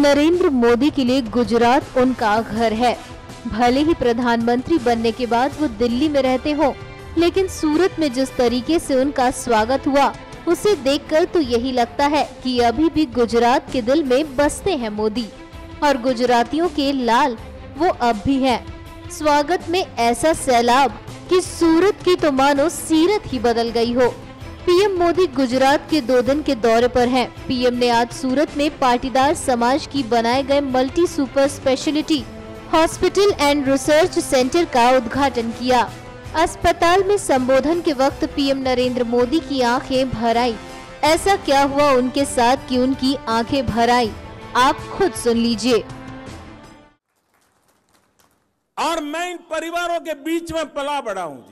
नरेंद्र मोदी के लिए गुजरात उनका घर है भले ही प्रधानमंत्री बनने के बाद वो दिल्ली में रहते हो लेकिन सूरत में जिस तरीके से उनका स्वागत हुआ उसे देखकर तो यही लगता है कि अभी भी गुजरात के दिल में बसते हैं मोदी और गुजरातियों के लाल वो अब भी हैं। स्वागत में ऐसा सैलाब कि सूरत की तो मानो सीरत ही बदल गई हो पीएम मोदी गुजरात के दो दिन के दौरे पर हैं। पीएम ने आज सूरत में पाटीदार समाज की बनाए गए multi super speciality hospital and research centre का उद्घाटन किया अस्पताल में संबोधन के वक्त पीएम नरेंद्र मोदी की आंखें भर आई ऐसा क्या हुआ उनके साथ कि उनकी आंखें भर आई आप खुद सुन लीजिए और मैं इन परिवारों के बीच में पला बड़ा हूँ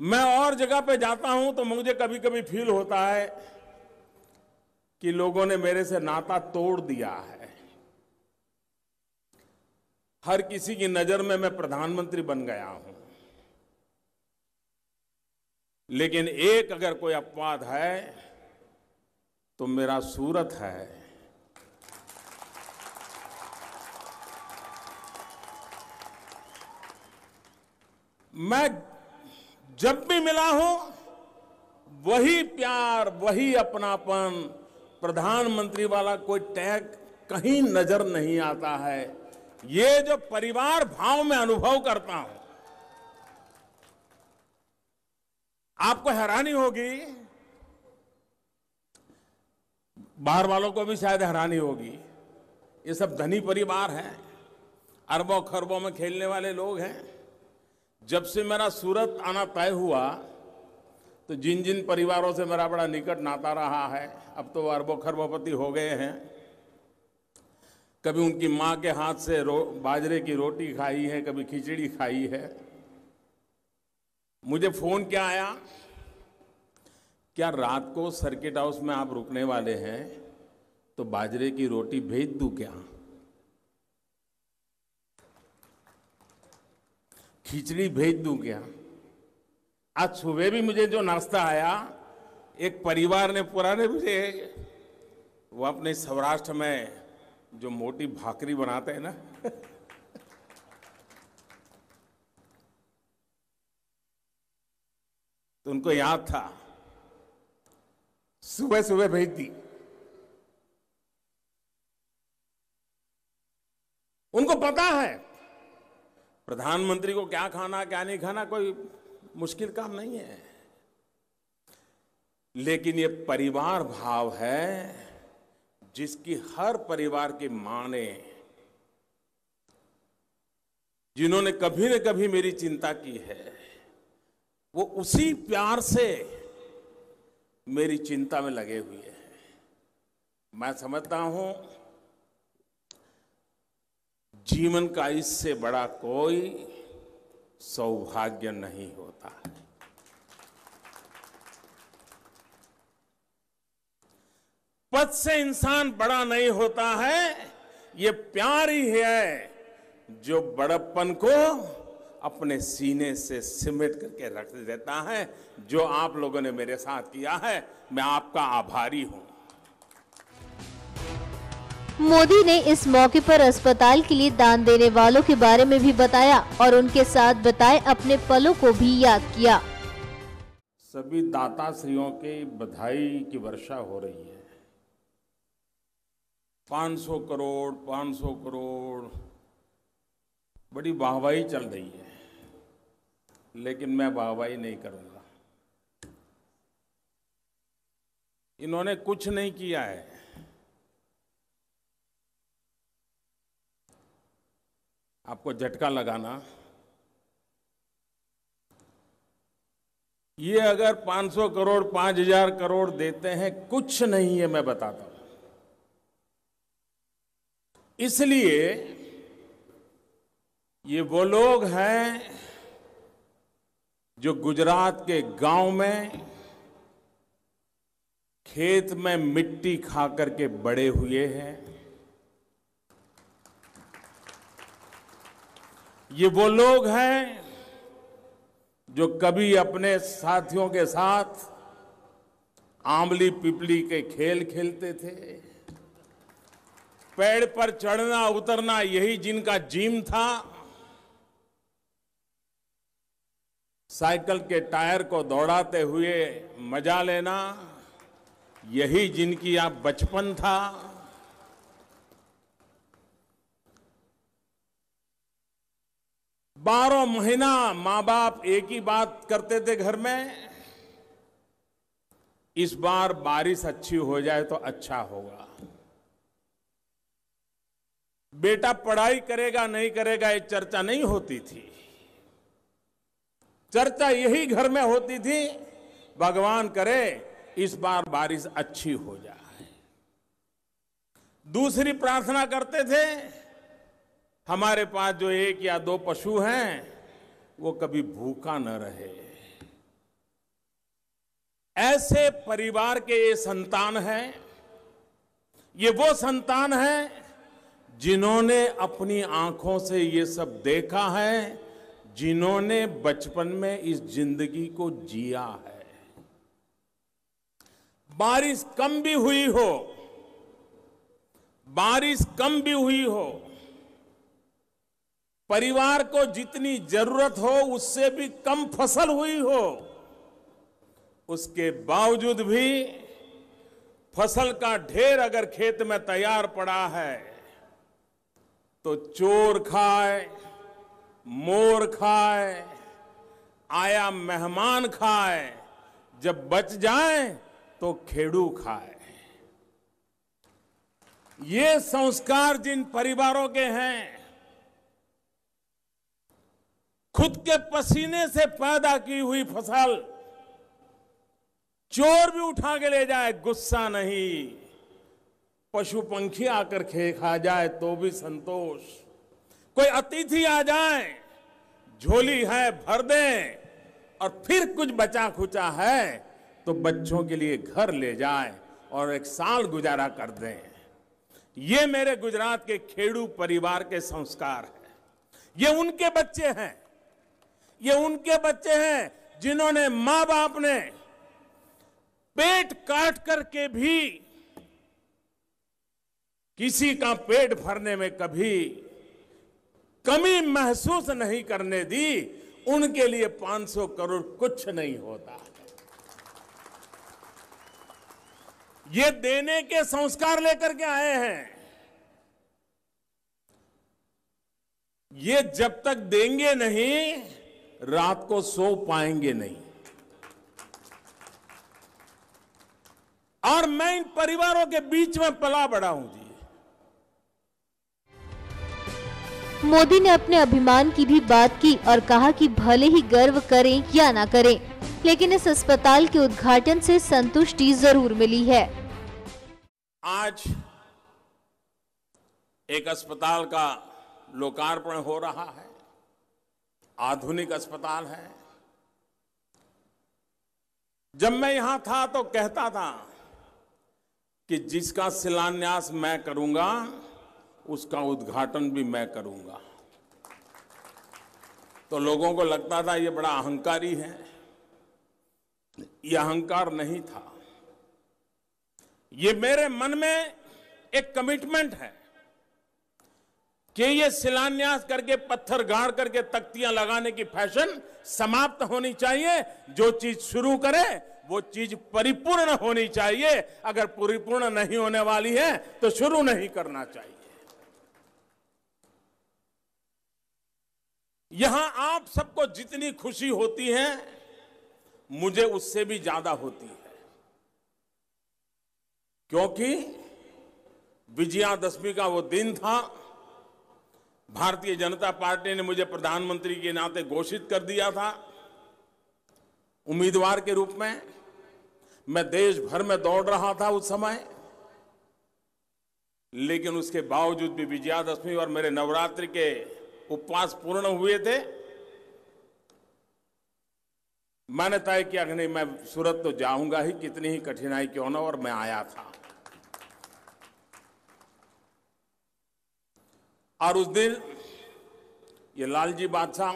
मैं और जगह पे जाता हूं तो मुझे कभी कभी फील होता है कि लोगों ने मेरे से नाता तोड़ दिया है हर किसी की नजर में मैं प्रधानमंत्री बन गया हूं लेकिन एक अगर कोई अपवाद है तो मेरा सूरत है मैं जब भी मिला हो वही प्यार वही अपनापन प्रधानमंत्री वाला कोई टैग कहीं नजर नहीं आता है ये जो परिवार भाव में अनुभव करता हूं आपको हैरानी होगी बाहर वालों को भी शायद हैरानी होगी ये सब धनी परिवार हैं अरबों खरबों में खेलने वाले लोग हैं जब से मेरा सूरत आना तय हुआ तो जिन जिन परिवारों से मेरा बड़ा निकट नाता रहा है अब तो वो अरबों खरबोपति हो गए हैं कभी उनकी माँ के हाथ से रो, बाजरे की रोटी खाई है कभी खिचड़ी खाई है मुझे फोन क्या आया क्या रात को सर्किट हाउस में आप रुकने वाले हैं तो बाजरे की रोटी भेज दूँ क्या खिचड़ी भेज दूं क्या आज सुबह भी मुझे जो नाश्ता आया एक परिवार ने पुराने मुझे वो अपने सौराष्ट्र में जो मोटी भाकरी बनाते हैं ना तो उनको याद था सुबह सुबह भेज दी उनको पता है प्रधानमंत्री को क्या खाना क्या नहीं खाना कोई मुश्किल काम नहीं है लेकिन ये परिवार भाव है जिसकी हर परिवार की मां ने जिन्होंने कभी न कभी मेरी चिंता की है वो उसी प्यार से मेरी चिंता में लगे हुए हैं मैं समझता हूं जीवन का इससे बड़ा कोई सौभाग्य नहीं होता है पद से इंसान बड़ा नहीं होता है ये प्यार ही है जो बड़प्पन को अपने सीने से सिमट करके रख देता है जो आप लोगों ने मेरे साथ किया है मैं आपका आभारी हूं मोदी ने इस मौके पर अस्पताल के लिए दान देने वालों के बारे में भी बताया और उनके साथ बताए अपने पलों को भी याद किया सभी दाता श्रियों के बधाई की वर्षा हो रही है 500 करोड़ 500 करोड़ बड़ी वाहवाही चल रही है लेकिन मैं वाहवाही नहीं करूंगा इन्होंने कुछ नहीं किया है आपको झटका लगाना ये अगर 500 करोड़ 5000 करोड़ देते हैं कुछ नहीं है मैं बताता हूं इसलिए ये वो लोग हैं जो गुजरात के गांव में खेत में मिट्टी खा करके बड़े हुए हैं ये वो लोग हैं जो कभी अपने साथियों के साथ आंवली पिपली के खेल खेलते थे पेड़ पर चढ़ना उतरना यही जिनका जिम था साइकिल के टायर को दौड़ाते हुए मजा लेना यही जिनकी आप बचपन था बारह महीना मां बाप एक ही बात करते थे घर में इस बार बारिश अच्छी हो जाए तो अच्छा होगा बेटा पढ़ाई करेगा नहीं करेगा ये चर्चा नहीं होती थी चर्चा यही घर में होती थी भगवान करे इस बार बारिश अच्छी हो जाए दूसरी प्रार्थना करते थे हमारे पास जो एक या दो पशु हैं वो कभी भूखा न रहे ऐसे परिवार के ये संतान हैं ये वो संतान हैं जिन्होंने अपनी आंखों से ये सब देखा है जिन्होंने बचपन में इस जिंदगी को जिया है बारिश कम भी हुई हो बारिश कम भी हुई हो परिवार को जितनी जरूरत हो उससे भी कम फसल हुई हो उसके बावजूद भी फसल का ढेर अगर खेत में तैयार पड़ा है तो चोर खाए मोर खाए आया मेहमान खाए जब बच जाए तो खेड़ू खाए ये संस्कार जिन परिवारों के हैं खुद के पसीने से पैदा की हुई फसल चोर भी उठा के ले जाए गुस्सा नहीं पशु पंखी आकर खे खा जाए तो भी संतोष कोई अतिथि आ जाए झोली है भर दे और फिर कुछ बचा खुचा है तो बच्चों के लिए घर ले जाए और एक साल गुजारा कर दें ये मेरे गुजरात के खेड़ू परिवार के संस्कार हैं ये उनके बच्चे हैं ये उनके बच्चे हैं जिन्होंने मां बाप ने पेट काट करके भी किसी का पेट भरने में कभी कमी महसूस नहीं करने दी उनके लिए 500 करोड़ कुछ नहीं होता ये देने के संस्कार लेकर के आए हैं ये जब तक देंगे नहीं रात को सो पाएंगे नहीं और मैं इन परिवारों के बीच में पला बड़ा हूं जी मोदी ने अपने अभिमान की भी बात की और कहा कि भले ही गर्व करें या ना करें, लेकिन इस अस्पताल के उद्घाटन से संतुष्टि जरूर मिली है आज एक अस्पताल का लोकार्पण हो रहा है आधुनिक अस्पताल है जब मैं यहां था तो कहता था कि जिसका शिलान्यास मैं करूंगा उसका उद्घाटन भी मैं करूंगा तो लोगों को लगता था ये बड़ा अहंकारी है यह अहंकार नहीं था ये मेरे मन में एक कमिटमेंट है कि ये शिलान्यास करके पत्थर गाड़ करके तख्तियां लगाने की फैशन समाप्त होनी चाहिए जो चीज शुरू करे वो चीज परिपूर्ण होनी चाहिए अगर परिपूर्ण नहीं होने वाली है तो शुरू नहीं करना चाहिए यहां आप सबको जितनी खुशी होती है मुझे उससे भी ज्यादा होती है क्योंकि विजयादशमी का वो दिन था भारतीय जनता पार्टी ने मुझे प्रधानमंत्री के नाते घोषित कर दिया था उम्मीदवार के रूप में मैं देश भर में दौड़ रहा था उस समय लेकिन उसके बावजूद भी विजयादशमी और मेरे नवरात्रि के उपवास पूर्ण हुए थे मैंने तय किया कि नहीं मैं सूरत तो जाऊंगा ही कितनी ही कठिनाई क्यों ना और मैं आया था और उस दिन ये लालजी बादशाह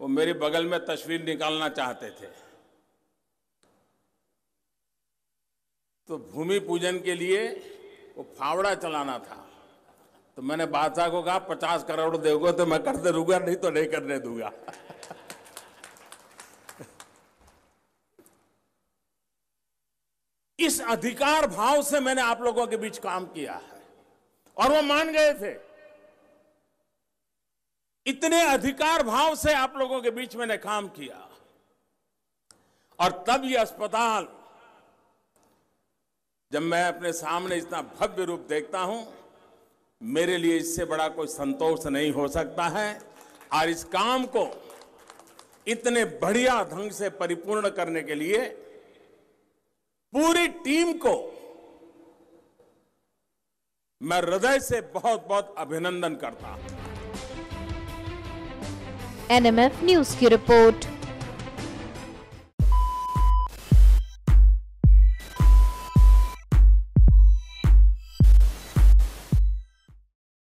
वो मेरे बगल में तस्वीर निकालना चाहते थे तो भूमि पूजन के लिए वो फावड़ा चलाना था तो मैंने बादशाह को कहा पचास करोड़ दोगे तो मैं करते दूंगा नहीं तो नहीं करने दूंगा इस अधिकार भाव से मैंने आप लोगों के बीच काम किया है और वो मान गए थे इतने अधिकार भाव से आप लोगों के बीच मैंने काम किया और तब ये अस्पताल जब मैं अपने सामने इतना भव्य रूप देखता हूं मेरे लिए इससे बड़ा कोई संतोष नहीं हो सकता है और इस काम को इतने बढ़िया ढंग से परिपूर्ण करने के लिए पूरी टीम को मैं हृदय से बहुत बहुत अभिनंदन करता हूं एनएमएफ न्यूज की रिपोर्ट